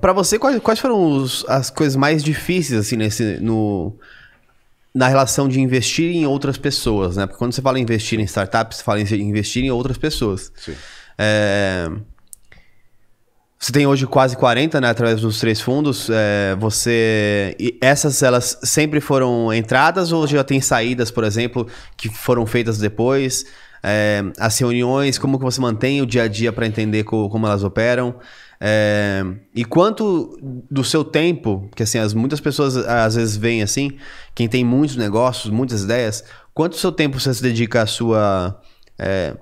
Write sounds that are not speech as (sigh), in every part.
Para você, quais, quais foram os, as coisas mais difíceis, assim, nesse, no, na relação de investir em outras pessoas, né? Porque quando você fala em investir em startups, você fala em investir em outras pessoas. Sim. É... Você tem hoje quase 40, né? Através dos três fundos. É... Você. E essas, elas sempre foram entradas ou já tem saídas, por exemplo, que foram feitas depois? é, as reuniões, como que você mantém o dia a dia para entender co, como elas operam. É, e quanto do seu tempo, que assim, as, muitas pessoas às vezes veem assim, quem tem muitos negócios, muitas ideias, quanto do seu tempo você se dedica à sua. É,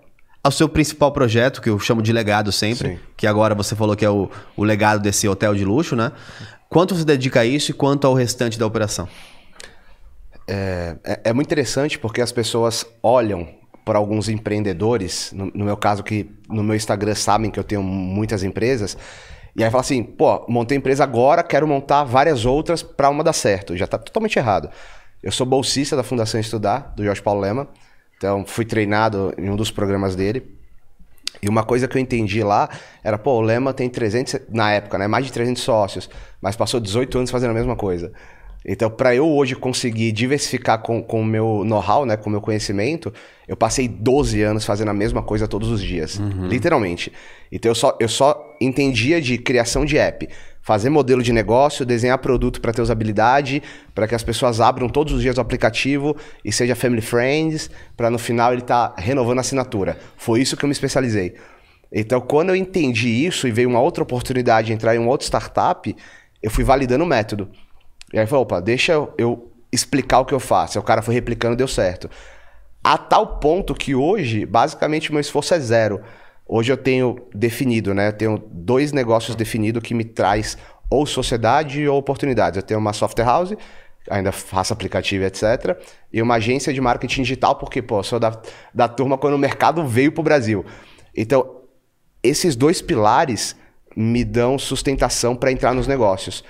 ao seu principal projeto, que eu chamo de legado sempre, Sim. que agora você falou que é o, o legado desse hotel de luxo, né? Quanto você dedica a isso e quanto ao restante da operação? É, é, é, muito interessante porque as pessoas olham por alguns empreendedores, no, no, meu caso, que no meu Instagram sabem que eu tenho muitas empresas. E aí fala assim, pô, montei empresa agora, quero montar várias outras para uma dar certo. Já está totalmente errado. Eu sou bolsista da Fundação Estudar, do Jorge Paulo Lema. Então, fui treinado em um dos programas dele. E uma coisa que eu entendi lá era, pô, o Lema tem 300, na época, né, mais de 300 sócios, mas passou 18 anos fazendo a mesma coisa. Então, para eu hoje conseguir diversificar com o meu know-how, né, com o meu conhecimento, eu passei 12 anos fazendo a mesma coisa todos os dias, uhum. literalmente. Então, eu só, eu só entendia de criação de app, fazer modelo de negócio, desenhar produto para ter usabilidade, para que as pessoas abram todos os dias o aplicativo e seja family friends, para no final ele estar tá renovando a assinatura. Foi isso que eu me especializei. Então, quando eu entendi isso e veio uma outra oportunidade de entrar em um outro startup, eu fui validando o método. E aí falou, opa, deixa eu explicar o que eu faço. Aí o cara foi replicando, deu certo. A tal ponto que hoje, basicamente, o meu esforço é zero. Hoje eu tenho definido, né? Eu tenho dois negócios definidos que me traz ou sociedade ou oportunidades. Eu tenho uma software house, ainda faço aplicativo, etc. E uma agência de marketing digital, porque, pô, sou da, da turma quando o mercado veio para o Brasil. Então, esses dois pilares me dão sustentação para entrar nos negócios.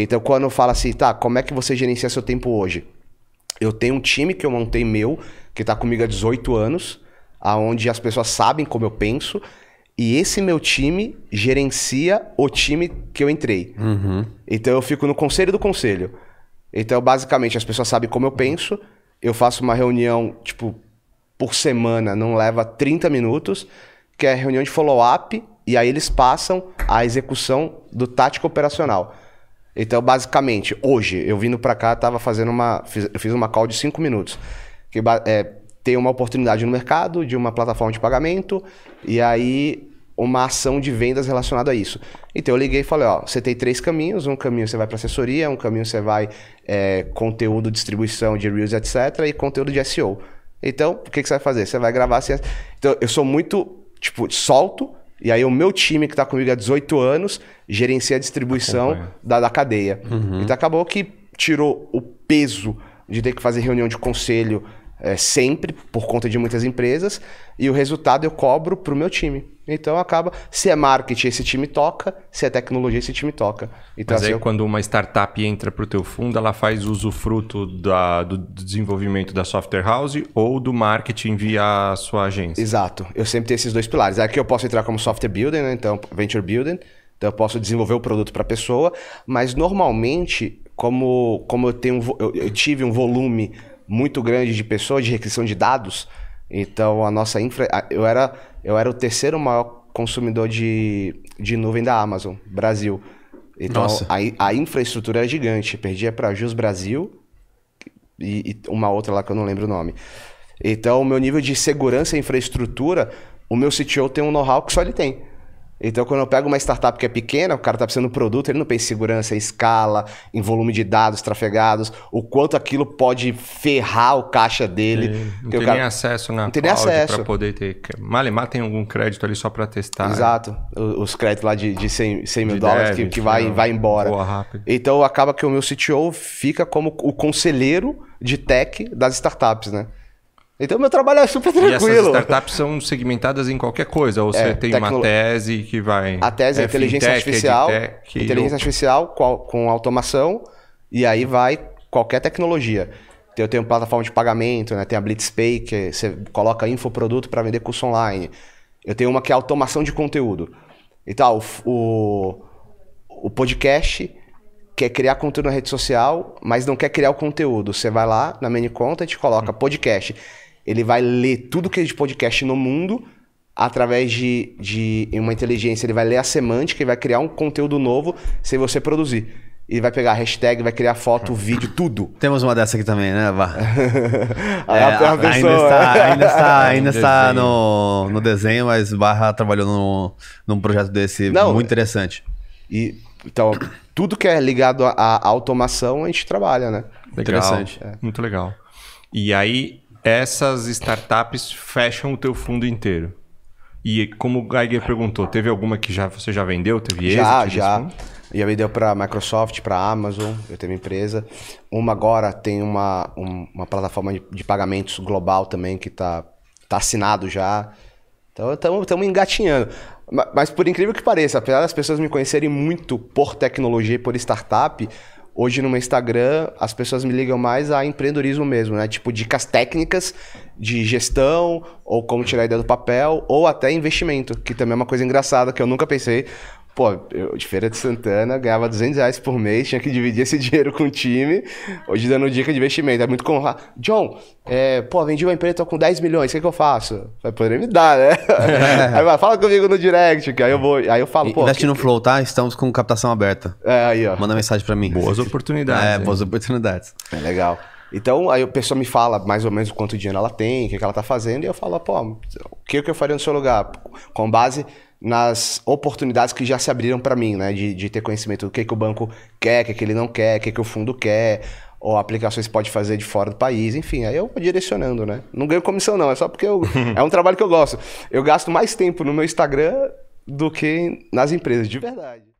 Então, quando eu falo assim, tá, como é que você gerencia seu tempo hoje? Eu tenho um time que eu montei meu, que tá comigo há 18 anos, aonde as pessoas sabem como eu penso, e esse meu time gerencia o time que eu entrei. Uhum. Então eu fico no conselho do conselho. Então, basicamente, as pessoas sabem como eu penso, eu faço uma reunião, tipo, por semana, não leva 30 minutos, que é reunião de follow-up, e aí eles passam a execução do tático operacional. Então, basicamente, hoje, eu vindo para cá, tava fazendo uma. Fiz, eu fiz uma call de 5 minutos. Que é, tem uma oportunidade no mercado de uma plataforma de pagamento e aí uma ação de vendas relacionada a isso. Então eu liguei e falei, ó, você tem três caminhos, um caminho você vai para assessoria, um caminho você vai é, conteúdo, distribuição de reels, etc, e conteúdo de SEO. Então, o que, que você vai fazer? Você vai gravar... Assim, então, eu sou muito, tipo, solto, e aí o meu time, que está comigo há 18 anos, gerencia a distribuição da, da, cadeia. Uhum. Então acabou que tirou o peso de ter que fazer reunião de conselho é, sempre, por conta de muitas empresas, e o resultado eu cobro para o meu time. Então acaba, se é marketing, esse time toca, se é tecnologia, esse time toca. Então, Mas assim, aí eu... quando uma startup entra para o teu fundo, ela faz usufruto da, do desenvolvimento da software house ou do marketing via a sua agência? Exato. Eu sempre tenho esses dois pilares. Aqui eu posso entrar como software building, né? então venture building. Então eu posso desenvolver o produto para a pessoa, mas normalmente, como, como eu, tenho, eu, eu tive um volume muito grande de pessoas, de requisição de dados, então a nossa infra. Eu era eu era o terceiro maior consumidor de, de nuvem da Amazon, Brasil. Então, Nossa. A, a infraestrutura era gigante. Perdia para Jus Brasil e, e uma outra lá que eu não lembro o nome. Então, o meu nível de segurança e infraestrutura, o meu CTO tem um know-how que só ele tem. Então, quando eu pego uma startup que é pequena, o cara está precisando de um produto, ele não pensa em segurança, em escala, em volume de dados trafegados, o quanto aquilo pode ferrar o caixa dele. não tem cara... nem acesso na não tem nem acesso para poder ter. Malemar tem algum crédito ali só para testar. Né? Exato. Os créditos lá de, de 100, 100 mil de dólares que, que vai, né? vai embora. Boa, rápido. Então, acaba que o meu CTO fica como o conselheiro de tech das startups, né? Então, meu trabalho é super tranquilo. E essas startups são segmentadas em qualquer coisa? Ou é, você tem tecno... uma tese que vai... A tese é, é inteligência fintech, artificial. Edtech, inteligência artificial com automação. E aí vai qualquer tecnologia. Então, eu tenho plataforma de pagamento, né? tem a Blitzpay, que é, você coloca infoproduto para vender curso online. Eu tenho uma que é automação de conteúdo. Então, o, o podcast quer criar conteúdo na rede social, mas não quer criar o conteúdo. Você vai lá na main content, coloca hum. podcast ele vai ler tudo que é de podcast no mundo através de, de uma inteligência. Ele vai ler a semântica e vai criar um conteúdo novo sem você produzir. E vai pegar hashtag, vai criar foto, hum. vídeo, tudo. Temos uma dessa aqui também, né, Vá? (laughs) é, ainda está, ainda está, (laughs) ainda está no, no desenho, mas Barra trabalhou no, num projeto desse Não, muito interessante. E, então, tudo que é ligado à automação, a gente trabalha, né? Legal, interessante. É. Muito legal. E aí, essas startups fecham o teu fundo inteiro. E como o Geiger perguntou, teve alguma que já você já vendeu? Teve já, Já, já. Já vendeu para Microsoft, para Amazon, eu tenho uma empresa. Uma agora tem uma, um, uma plataforma de, de, pagamentos global também que está tá assinado já. Então estamos engatinhando. Mas, mas por incrível que pareça, apesar das pessoas me conhecerem muito por tecnologia e por startup, Hoje no meu Instagram, as pessoas me ligam mais a empreendedorismo mesmo, né? Tipo, dicas técnicas de gestão, ou como tirar a ideia do papel, ou até investimento, que também é uma coisa engraçada que eu nunca pensei. Pô, eu, de Feira de Santana, ganhava 200 reais por mês, tinha que dividir esse (laughs) dinheiro com o time. Hoje dando dica de investimento, é muito com... John, é, pô, vendi uma empresa, tô com 10 milhões, o que, é que eu faço? Vai poder me dar, né? (laughs) aí vai, fala comigo no direct, que aí eu vou, aí eu falo, e, pô... Investe que... no Flow, tá? Estamos com captação aberta. É, aí, ó. Manda mensagem pra mim. Boas oportunidades. É, hein? boas oportunidades. É legal. Então, aí a pessoa me fala mais ou menos quanto dinheiro ela tem, o que, que ela tá fazendo, e eu falo, pô, o que, que eu faria no seu lugar? Com base nas oportunidades que já se abriram para mim, né? De, de ter conhecimento do que, que o banco quer, o que, que ele não quer, o que, que o fundo quer, ou aplicações pode fazer de fora do país, enfim, aí eu vou direcionando, né? Não ganho comissão não, é só porque eu, (laughs) é um trabalho que eu gosto. Eu gasto mais tempo no meu Instagram do que nas empresas, de verdade.